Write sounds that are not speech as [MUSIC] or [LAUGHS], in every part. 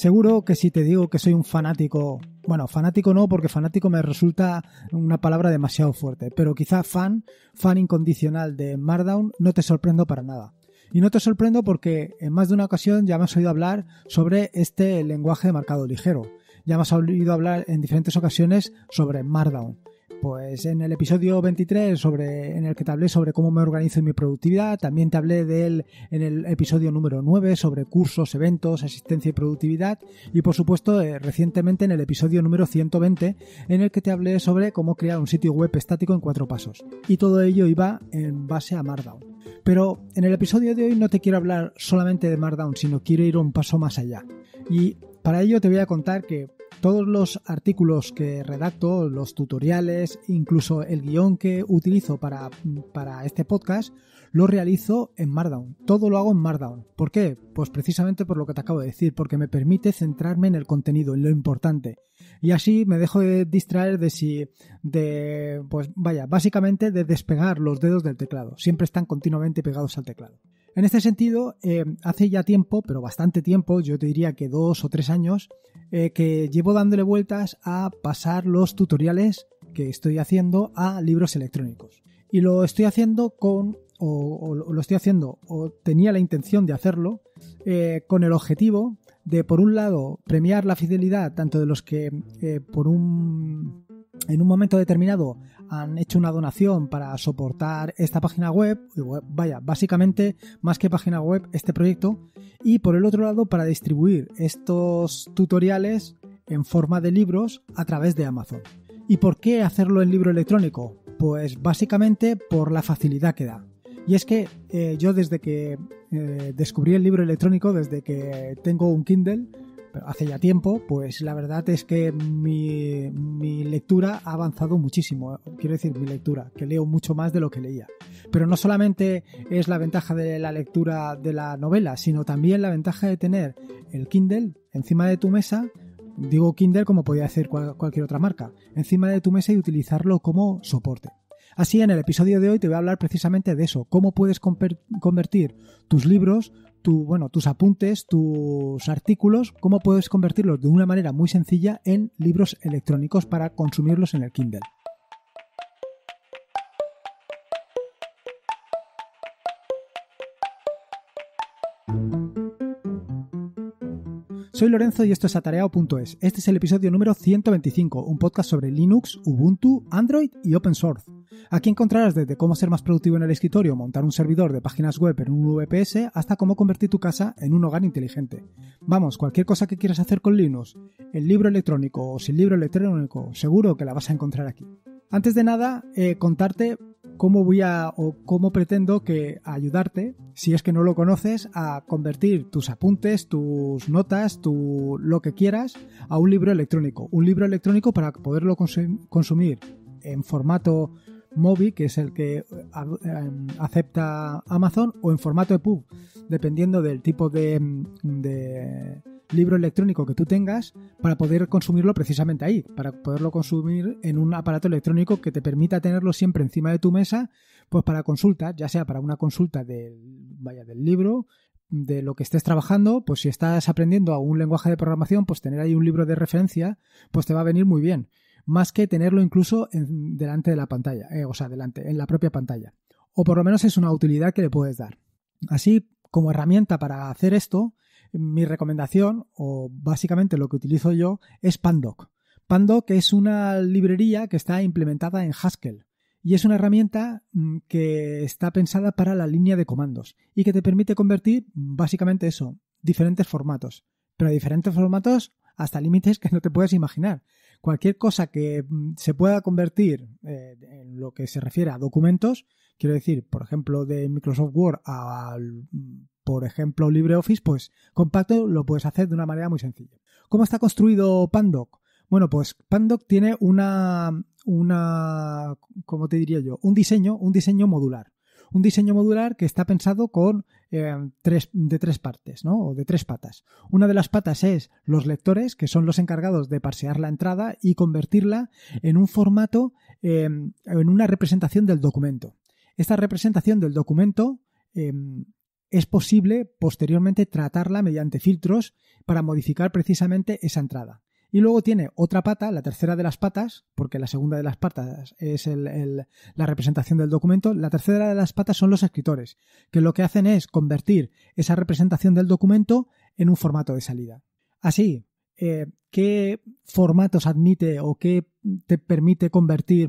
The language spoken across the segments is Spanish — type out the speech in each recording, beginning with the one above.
Seguro que si te digo que soy un fanático, bueno, fanático no, porque fanático me resulta una palabra demasiado fuerte, pero quizá fan, fan incondicional de Markdown, no te sorprendo para nada. Y no te sorprendo porque en más de una ocasión ya me has oído hablar sobre este lenguaje de marcado ligero. Ya me has oído hablar en diferentes ocasiones sobre Markdown. Pues en el episodio 23, sobre, en el que te hablé sobre cómo me organizo y mi productividad, también te hablé de él en el episodio número 9, sobre cursos, eventos, asistencia y productividad, y por supuesto eh, recientemente en el episodio número 120, en el que te hablé sobre cómo crear un sitio web estático en cuatro pasos. Y todo ello iba en base a Markdown. Pero en el episodio de hoy no te quiero hablar solamente de Markdown, sino quiero ir un paso más allá. Y para ello te voy a contar que todos los artículos que redacto, los tutoriales, incluso el guión que utilizo para, este podcast, lo realizo en Markdown. Todo lo hago en Markdown. ¿Por qué? Pues precisamente por lo que te acabo de decir, porque me permite centrarme en el contenido, en lo importante. Y así me dejo de distraer de si, de, pues vaya, básicamente de despegar los dedos del teclado. Siempre están continuamente pegados al teclado. En este sentido, eh, hace ya tiempo, pero bastante tiempo, yo te diría que dos o tres años, eh, que llevo dándole vueltas a pasar los tutoriales que estoy haciendo a libros electrónicos. Y lo estoy haciendo con, o, lo estoy haciendo, o tenía la intención de hacerlo, eh, con el objetivo de, por un lado, premiar la fidelidad tanto de los que, por un, en un momento determinado, han hecho una donación para soportar esta página web, vaya, básicamente más que página web, este proyecto, y por el otro lado para distribuir estos tutoriales en forma de libros a través de Amazon. ¿Y por qué hacerlo en libro electrónico? Pues básicamente por la facilidad que da. Y es que eh, yo desde que eh, descubrí el libro electrónico, desde que tengo un Kindle, pero hace ya tiempo, pues la verdad es que mi, lectura ha avanzado muchísimo. Quiero decir, mi lectura, que leo mucho más de lo que leía. Pero no solamente es la ventaja de la lectura de la novela, sino también la ventaja de tener el Kindle encima de tu mesa. Digo Kindle como podía hacer cualquier otra marca, encima de tu mesa y utilizarlo como soporte. Así, en el episodio de hoy te voy a hablar precisamente de eso, cómo puedes convertir tus libros bueno, tus apuntes, tus artículos, cómo puedes convertirlos de una manera muy sencilla en libros electrónicos para consumirlos en el Kindle. Soy Lorenzo y esto es atareado.es. Este es el episodio número 125, un podcast sobre Linux, Ubuntu, Android y Open Source. Aquí encontrarás desde cómo ser más productivo en el escritorio, montar un servidor de páginas web en un VPS, hasta cómo convertir tu casa en un hogar inteligente. Vamos, cualquier cosa que quieras hacer con Linux, el libro electrónico o sin libro electrónico, seguro que la vas a encontrar aquí. Antes de nada, eh, contarte cómo voy a o cómo pretendo que ayudarte, si es que no lo conoces, a convertir tus apuntes, tus notas, tu lo que quieras a un libro electrónico. Un libro electrónico para poderlo consumir en formato móvil, que es el que em, acepta Amazon, o en formato EPUB, dependiendo del tipo de libro electrónico que tú tengas para poder consumirlo precisamente ahí, para poderlo consumir en un aparato electrónico que te permita tenerlo siempre encima de tu mesa, pues para consulta, ya sea para una consulta del, vaya, del libro, de lo que estés trabajando, pues si estás aprendiendo algún un lenguaje de programación, pues tener ahí un libro de referencia, pues te va a venir muy bien, más que tenerlo incluso en, delante de la pantalla, eh, o sea, delante, en la propia pantalla. O por lo menos es una utilidad que le puedes dar. Así, como herramienta para hacer esto, mi recomendación, o básicamente lo que utilizo yo, es Pandoc. Pandoc es una librería que está implementada en Haskell y es una herramienta mm, que está pensada para la línea de comandos y que te permite convertir mm, básicamente eso, diferentes formatos, pero diferentes formatos hasta límites que no te puedes imaginar. Cualquier cosa que mm, se pueda convertir eh, en lo que se refiere a documentos, quiero decir, por ejemplo, de Microsoft Word al por ejemplo LibreOffice, pues compacto lo puedes hacer de una manera muy sencilla. ¿Cómo está construido Pandoc? Bueno, pues Pandoc tiene una, una, ¿cómo te diría yo? Un diseño, un diseño modular. Un diseño modular que está pensado con em, tres, de tres partes, ¿no? O de tres patas. Una de las patas es los lectores, que son los encargados de parsear la entrada y convertirla en un formato, em, en una representación del documento. Esta representación del documento em, es posible posteriormente tratarla mediante filtros para modificar precisamente esa entrada. Y luego tiene otra pata, la tercera de las patas, porque la segunda de las patas es la representación del documento, la tercera de las patas son los escritores, que lo que hacen es convertir esa representación del documento en un formato de salida. Así, eh, ¿qué formatos admite o qué te permite convertir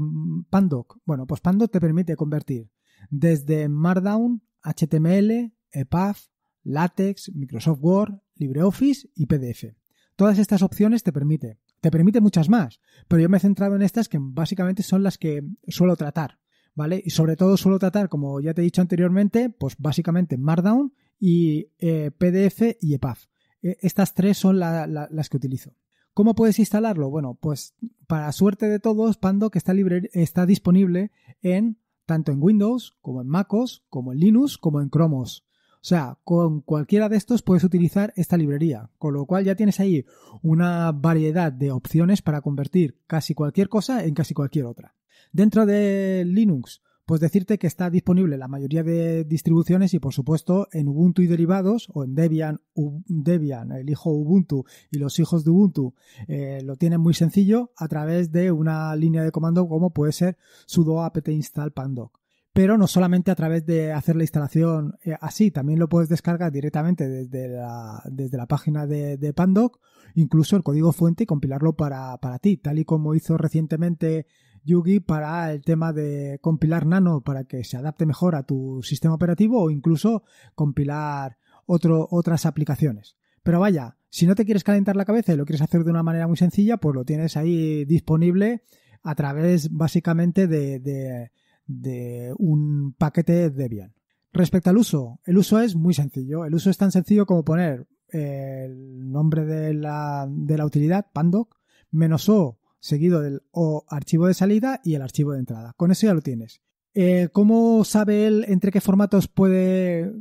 Pandoc? Bueno, pues Pandoc te permite convertir desde Markdown, HTML, EPUB, LaTeX, Microsoft Word, LibreOffice y PDF. Todas estas opciones te permite. Te permite muchas más, pero yo me he centrado en estas que básicamente son las que suelo tratar, ¿vale? Y sobre todo suelo tratar, como ya te he dicho anteriormente, pues básicamente Markdown y eh, PDF y EPUB. E, estas tres son las que utilizo. ¿Cómo puedes instalarlo? Bueno, pues para suerte de todos, Pando que está, está disponible en tanto en Windows como en MacOS, como en Linux, como en Chromos. O sea, con cualquiera de estos puedes utilizar esta librería, con lo cual ya tienes ahí una variedad de opciones para convertir casi cualquier cosa en casi cualquier otra. Dentro de Linux, pues decirte que está disponible la mayoría de distribuciones y por supuesto en Ubuntu y derivados o en Debian, Debian el hijo Ubuntu y los hijos de Ubuntu eh, lo tienen muy sencillo a través de una línea de comando como puede ser sudo apt install pandoc pero no solamente a través de hacer la instalación eh, así, también lo puedes descargar directamente desde la, desde la página de, Pandoc, incluso el código fuente y compilarlo para, ti, tal y como hizo recientemente Yugi para el tema de compilar Nano para que se adapte mejor a tu sistema operativo o incluso compilar otro, otras aplicaciones. Pero vaya, si no te quieres calentar la cabeza y lo quieres hacer de una manera muy sencilla, pues lo tienes ahí disponible a través básicamente de de un paquete Debian. Respecto al uso, el uso es muy sencillo. El uso es tan sencillo como poner eh, el nombre de la, utilidad, pandoc, menos o seguido del o archivo de salida y el archivo de entrada. Con eso ya lo tienes. Eh, ¿Cómo sabe él entre qué formatos puede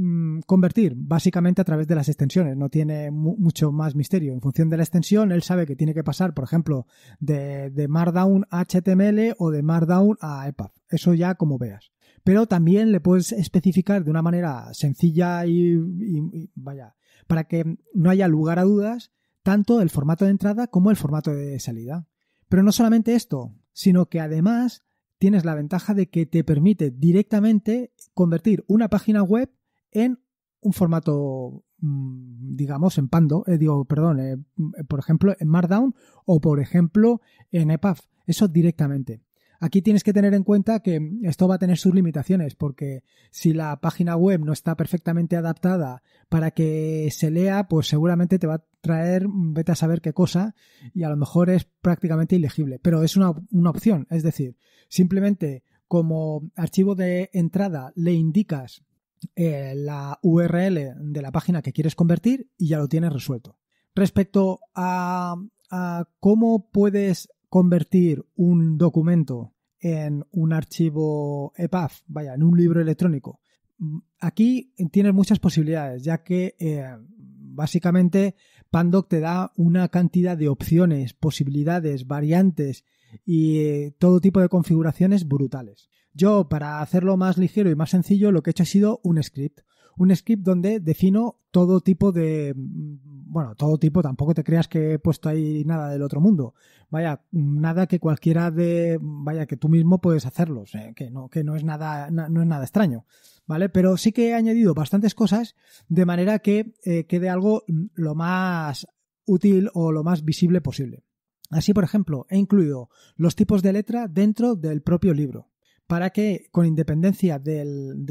Mm, convertir básicamente a través de las extensiones, no tiene mucho más misterio. En función de la extensión, él sabe que tiene que pasar, por ejemplo, de, Markdown a HTML o de Markdown a EPUB. Eso ya como veas. Pero también le puedes especificar de una manera sencilla y vaya, para que no haya lugar a dudas, tanto el formato de entrada como el formato de salida. Pero no solamente esto, sino que además tienes la ventaja de que te permite directamente convertir una página web en un formato, mm, digamos, en Pando, eh, digo, perdón, eh, por ejemplo, en Markdown o por ejemplo en EPUB, eso directamente. Aquí tienes que tener en cuenta que esto va a tener sus limitaciones, porque si la página web no está perfectamente adaptada para que se lea, pues seguramente te va a traer, vete a saber qué cosa, y a lo mejor es prácticamente ilegible, pero es una, una opción, es decir, simplemente como archivo de entrada le indicas eh, la URL de la página que quieres convertir y ya lo tienes resuelto. Respecto a, cómo puedes convertir un documento en un archivo EPUB, vaya, en un libro electrónico, mm, aquí tienes muchas posibilidades, ya que eh, básicamente Pandoc te da una cantidad de opciones, posibilidades, variantes y eh, todo tipo de configuraciones brutales. Yo, para hacerlo más ligero y más sencillo, lo que he hecho ha sido un script. Un script donde defino todo tipo de. Mm, bueno, todo tipo, tampoco te creas que he puesto ahí nada del otro mundo. Vaya, nada que cualquiera de. Vaya, que tú mismo puedes hacerlo. que, no, es nada, extraño. ¿Vale? Pero sí que he añadido bastantes cosas de manera que eh, quede algo mm, lo más útil o lo más visible posible. Así, por ejemplo, he incluido los tipos de letra dentro del propio libro para que con independencia del,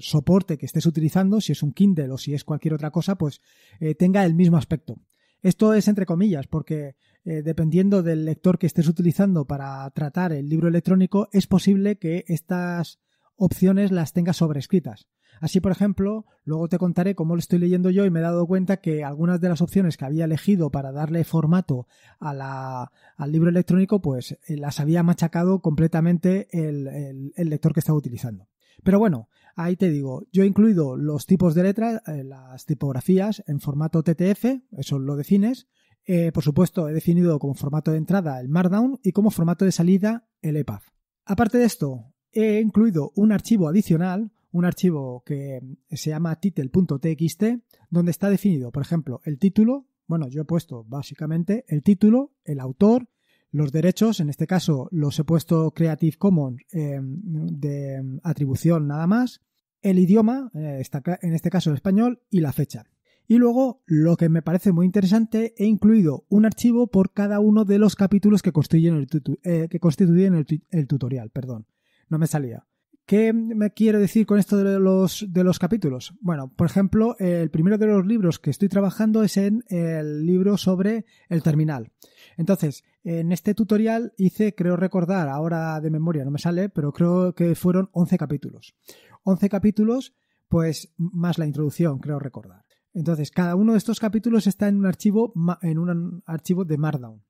soporte que estés utilizando, si es un Kindle o si es cualquier otra cosa, pues eh, tenga el mismo aspecto. Esto es entre comillas, porque eh, dependiendo del lector que estés utilizando para tratar el libro electrónico, es posible que estas opciones las tengas sobrescritas. Así, por ejemplo, luego te contaré cómo lo estoy leyendo yo y me he dado cuenta que algunas de las opciones que había elegido para darle formato al libro electrónico, pues eh, las había machacado completamente el, lector que estaba utilizando. Pero bueno, ahí te digo, yo he incluido los tipos de letras, eh, las tipografías en formato TTF, eso lo defines. Eh, por supuesto, he definido como formato de entrada el Markdown y como formato de salida el EPUB. Aparte de esto, he incluido un archivo adicional un archivo que se llama title.txt, donde está definido, por ejemplo, el título. Bueno, yo he puesto básicamente el título, el autor, los derechos, en este caso los he puesto Creative Commons em, de atribución nada más, el idioma, eh, está, en este caso el español, y la fecha. Y luego, lo que me parece muy interesante, he incluido un archivo por cada uno de los capítulos que constituyen eh, que constituyen el tutorial. Perdón, no me salía. ¿Qué me quiero decir con esto de los, de los capítulos? Bueno, por ejemplo, el primero de los libros que estoy trabajando es en el libro sobre el terminal. Entonces, en este tutorial hice, creo recordar, ahora de memoria no me sale, pero creo que fueron 11 capítulos. 11 capítulos, pues más la introducción, creo recordar. Entonces, cada uno de estos capítulos está en un archivo, en un archivo de Markdown.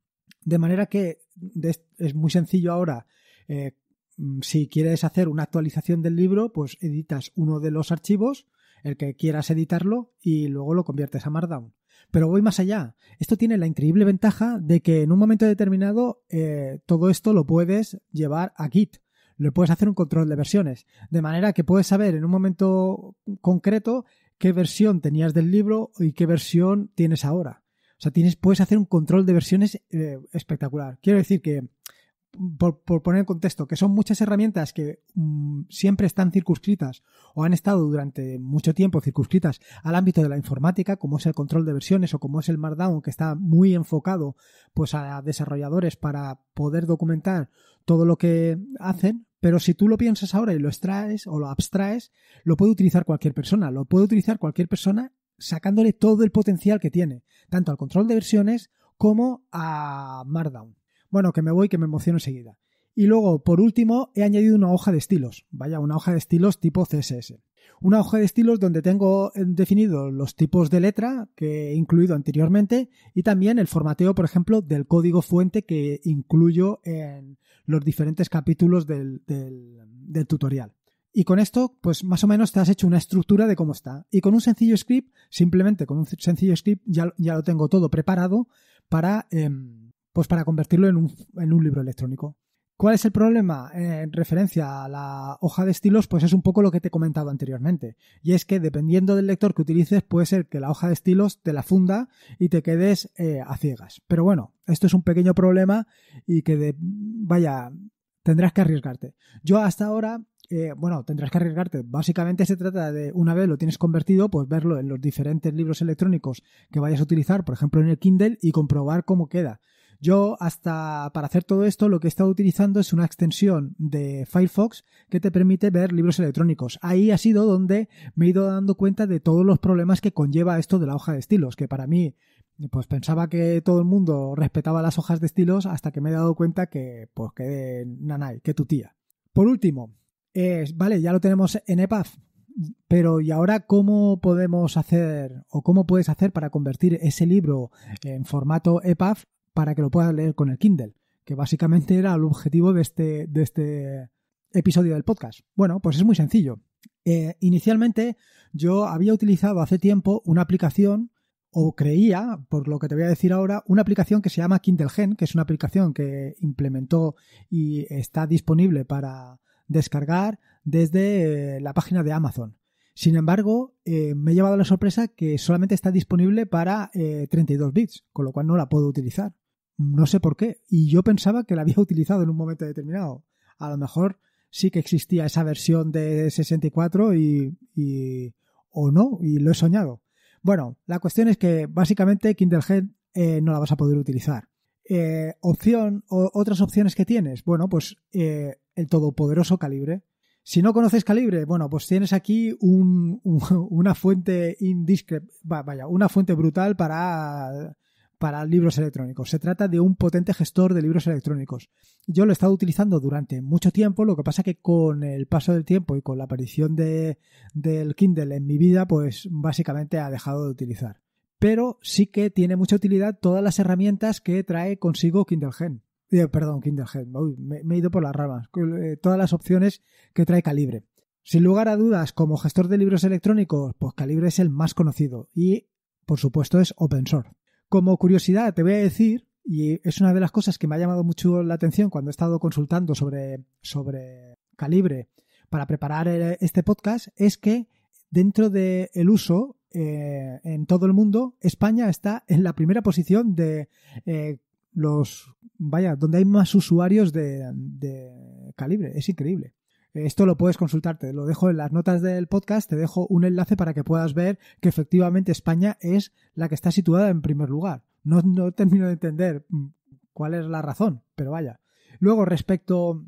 De manera que es muy sencillo ahora eh, Mm, si quieres hacer una actualización del libro, pues editas uno de los archivos, el que quieras editarlo, y luego lo conviertes a Markdown. Pero voy más allá. Esto tiene la increíble ventaja de que en un momento determinado eh, todo esto lo puedes llevar a Git. Le puedes hacer un control de versiones. De manera que puedes saber en un momento concreto qué versión tenías del libro y qué versión tienes ahora. O sea, puedes hacer un control de versiones eh, espectacular. Quiero decir que por, poner en contexto, que son muchas herramientas que mm, siempre están circunscritas o han estado durante mucho tiempo circunscritas al ámbito de la informática, como es el control de versiones o como es el Markdown, que está muy enfocado pues, a desarrolladores para poder documentar todo lo que hacen. Pero si tú lo piensas ahora y lo extraes o lo abstraes, lo puede utilizar cualquier persona. Lo puede utilizar cualquier persona sacándole todo el potencial que tiene, tanto al control de versiones como a Markdown. Bueno, que me voy, que me emociono enseguida. Y luego, por último, he añadido una hoja de estilos. Vaya, una hoja de estilos tipo CSS. Una hoja de estilos donde tengo eh, definido los tipos de letra que he incluido anteriormente y también el formateo, por ejemplo, del código fuente que incluyo en los diferentes capítulos del, tutorial. Y con esto, pues más o menos te has hecho una estructura de cómo está. Y con un sencillo script, simplemente con un sencillo script ya, lo tengo todo preparado para... Em, pues para convertirlo en un, en un libro electrónico. ¿Cuál es el problema? Eh, en referencia a la hoja de estilos, pues es un poco lo que te he comentado anteriormente. Y es que dependiendo del lector que utilices, puede ser que la hoja de estilos te la funda y te quedes eh, a ciegas. Pero bueno, esto es un pequeño problema y que, vaya, tendrás que arriesgarte. Yo hasta ahora, eh, bueno, tendrás que arriesgarte. Básicamente se trata de, una vez lo tienes convertido, pues verlo en los diferentes libros electrónicos que vayas a utilizar, por ejemplo en el Kindle, y comprobar cómo queda. Yo hasta para hacer todo esto lo que he estado utilizando es una extensión de Firefox que te permite ver libros electrónicos. Ahí ha sido donde me he ido dando cuenta de todos los problemas que conlleva esto de la hoja de estilos, que para mí pues pensaba que todo el mundo respetaba las hojas de estilos hasta que me he dado cuenta que pues que nanay, que tu tía. Por último, vale, ya lo tenemos en EPUB, pero ¿y ahora cómo podemos hacer o cómo puedes hacer para convertir ese libro en formato EPUB para que lo puedas leer con el Kindle, que básicamente era el objetivo de este, de este episodio del podcast. Bueno, pues es muy sencillo. Eh, inicialmente yo había utilizado hace tiempo una aplicación o creía, por lo que te voy a decir ahora, una aplicación que se llama Kindle Gen, que es una aplicación que implementó y está disponible para descargar desde eh, la página de Amazon. Sin embargo, eh, me he llevado la sorpresa que solamente está disponible para 32 eh, bits, con lo cual no la puedo utilizar. No sé por qué. Y yo pensaba que la había [LAUGHS] utilizado en un momento determinado. A lo mejor sí que existía esa versión de 64 y, o no, y lo he soñado. Bueno, la cuestión es que básicamente Kindle Head eh, no la vas a poder utilizar. opción, o otras opciones que tienes, bueno, pues el todopoderoso calibre, si no conoces Calibre, bueno, pues tienes aquí una fuente indiscre, vaya, una fuente brutal para, para libros electrónicos. Se trata de un potente gestor de libros electrónicos. Yo lo he estado utilizando durante mucho tiempo, lo que pasa que con el paso del tiempo y con la aparición del Kindle en mi vida, pues básicamente ha dejado de utilizar. Pero sí que tiene mucha utilidad todas las herramientas que trae consigo Kindle Gen. Eh, perdón, Kinderhead, me, me, he ido por las ramas. Eh, todas las opciones que trae Calibre. Sin lugar a dudas, como gestor de libros electrónicos, pues Calibre es el más conocido y, por supuesto, es open source. Como curiosidad, te voy a decir, y es una de las cosas que me ha llamado mucho la atención cuando he estado consultando sobre, sobre Calibre para preparar eh, este podcast, es que dentro del uso en todo el mundo, España está en la primera posición de los, vaya, donde hay más usuarios de, calibre. Es increíble. Esto lo puedes consultarte, lo dejo en las notas del podcast, te dejo un enlace para que puedas ver que efectivamente España es la que está situada en primer lugar. No, no termino de entender cuál es la razón, pero vaya. Luego, respecto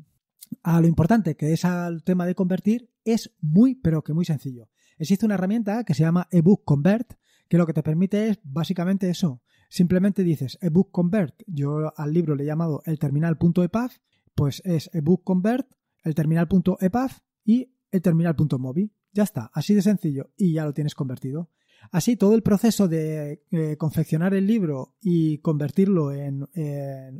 a lo importante que es al tema de convertir, es muy, pero que muy sencillo. Existe una herramienta que se llama ebook convert, que lo que te permite es básicamente eso, Simplemente dices ebook convert, yo al libro le he llamado el terminal.ePath, pues es ebook convert, el terminal.ePath y el terminal.mobi. Ya está, así de sencillo y ya lo tienes convertido. Así todo el proceso de eh, confeccionar el libro y convertirlo en,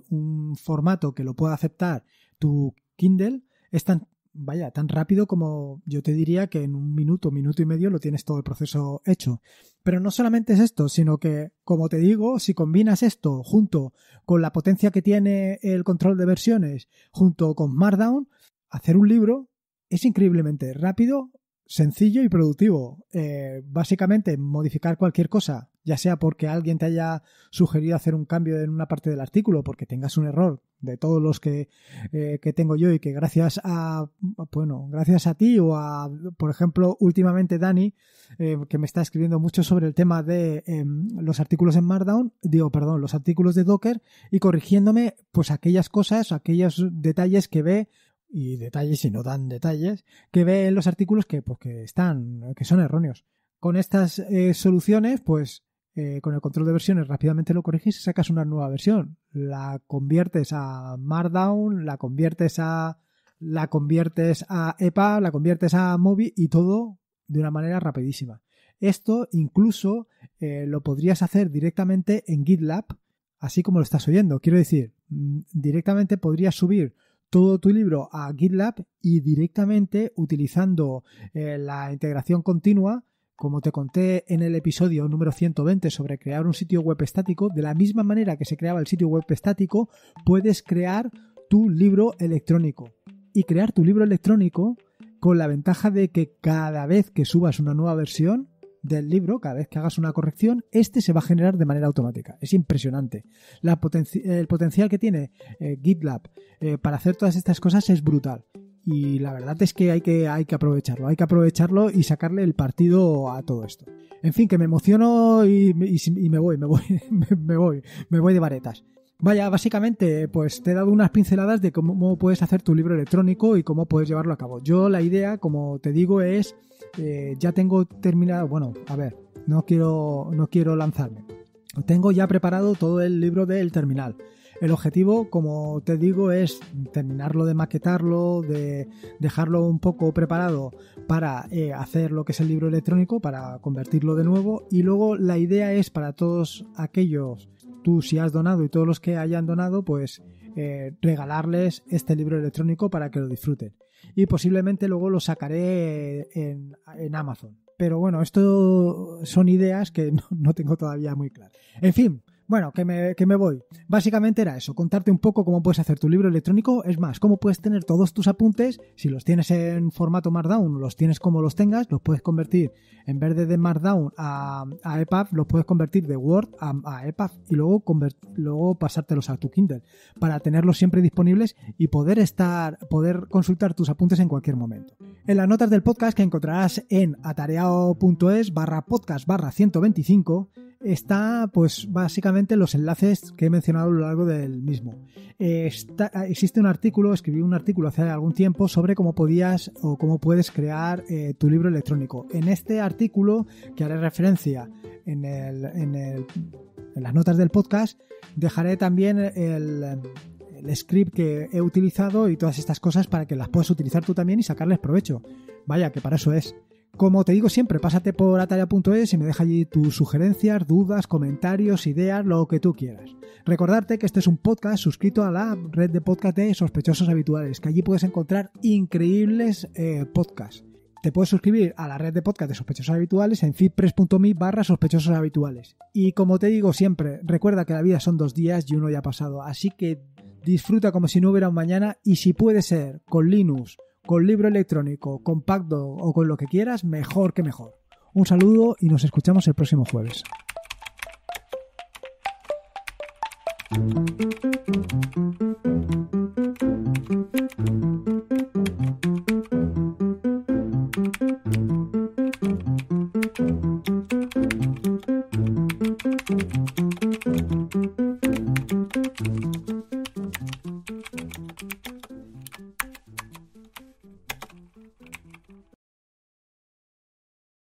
un formato que lo pueda aceptar tu Kindle es tan vaya, tan rápido como yo te diría que en un minuto, minuto y medio lo tienes todo el proceso hecho. Pero no solamente es esto, sino que, como te digo, si combinas esto junto con la potencia que tiene el control de versiones, junto con Markdown, hacer un libro es increíblemente rápido, sencillo y productivo. Eh, básicamente, modificar cualquier cosa, ya sea porque alguien te haya sugerido hacer un cambio en una parte del artículo, porque tengas un error de todos los que, eh, tengo yo y que gracias a, bueno, gracias a ti o a, por ejemplo, últimamente Dani, eh, que me está escribiendo mucho sobre el tema de em, los artículos en Markdown, digo, perdón, los artículos de Docker y corrigiéndome pues aquellas cosas, aquellos detalles que ve y detalles y no dan detalles que ve en los artículos que, pues, que están, que son erróneos. Con estas eh, soluciones, pues eh, con el control de versiones rápidamente lo corriges y sacas una nueva versión. La conviertes a Markdown, la conviertes a la conviertes a EPA, la conviertes a Mobi y todo de una manera rapidísima. Esto incluso eh, lo podrías hacer directamente en GitLab, así como lo estás oyendo. Quiero decir, mm, directamente podrías subir todo tu libro a GitLab y directamente utilizando eh, la integración continua, como te conté en el episodio número 120 sobre crear un sitio web estático, de la misma manera que se creaba el sitio web estático, puedes crear tu libro electrónico. Y crear tu libro electrónico con la ventaja de que cada vez que subas una nueva versión, del libro, cada vez que hagas una corrección, este se va a generar de manera automática. Es impresionante. La el potencial que tiene eh, GitLab eh, para hacer todas estas cosas es brutal. Y la verdad es que hay, que hay que aprovecharlo, hay que aprovecharlo y sacarle el partido a todo esto. En fin, que me emociono y, y me voy, me voy, [LAUGHS] me voy, me voy de varetas. Vaya, básicamente, pues te he dado unas pinceladas de cómo puedes hacer tu libro electrónico y cómo puedes llevarlo a cabo. Yo la idea, como te digo, es eh, ya tengo terminado, bueno, a ver, no quiero, no quiero lanzarme. Tengo ya preparado todo el libro del terminal. El objetivo, como te digo, es terminarlo de maquetarlo, de dejarlo un poco preparado para eh, hacer lo que es el libro electrónico, para convertirlo de nuevo. Y luego la idea es para todos aquellos, tú si has donado y todos los que hayan donado, pues eh, regalarles este libro electrónico para que lo disfruten y posiblemente luego lo sacaré en, en Amazon. Pero bueno, esto son ideas que [LAUGHS] no, no tengo todavía muy claras. En fin, bueno, que me, voy. Básicamente era eso, contarte un poco cómo puedes hacer tu libro electrónico, es más, cómo puedes tener todos tus apuntes, si los tienes en formato Markdown, los tienes como los tengas, los puedes convertir, en vez de Markdown a, a EPUB, los puedes convertir de Word a, a EPUB y luego, luego pasártelos a tu Kindle, para tenerlos siempre disponibles y poder estar, poder consultar tus apuntes en cualquier momento. En las notas del podcast que encontrarás en atareao.es barra podcast barra 125 está pues básicamente los enlaces que he mencionado a lo largo del mismo. Eh, eh, existe un artículo, escribí un artículo hace algún tiempo sobre cómo podías o cómo puedes crear eh, tu libro electrónico. En este artículo, que haré referencia en, las notas del podcast, dejaré también el script que he utilizado y todas estas cosas para que las puedas utilizar tú también y sacarles provecho. Vaya, que para eso es. Como te digo siempre, pásate por atalia.es y me deja allí tus sugerencias, dudas, comentarios, ideas, lo que tú quieras. Recordarte que este es un podcast suscrito a la red de podcast de sospechosos habituales, que allí puedes encontrar increíbles eh, podcasts. Te puedes suscribir a la red de podcast de sospechosos habituales en fitpress.me barra sospechosos habituales. Y como te digo siempre, recuerda que la vida son dos días y uno ya ha pasado, así que disfruta como si no hubiera un mañana y si puede ser con Linux con libro electrónico, compacto o con lo que quieras, mejor que mejor. Un saludo y nos escuchamos el próximo jueves.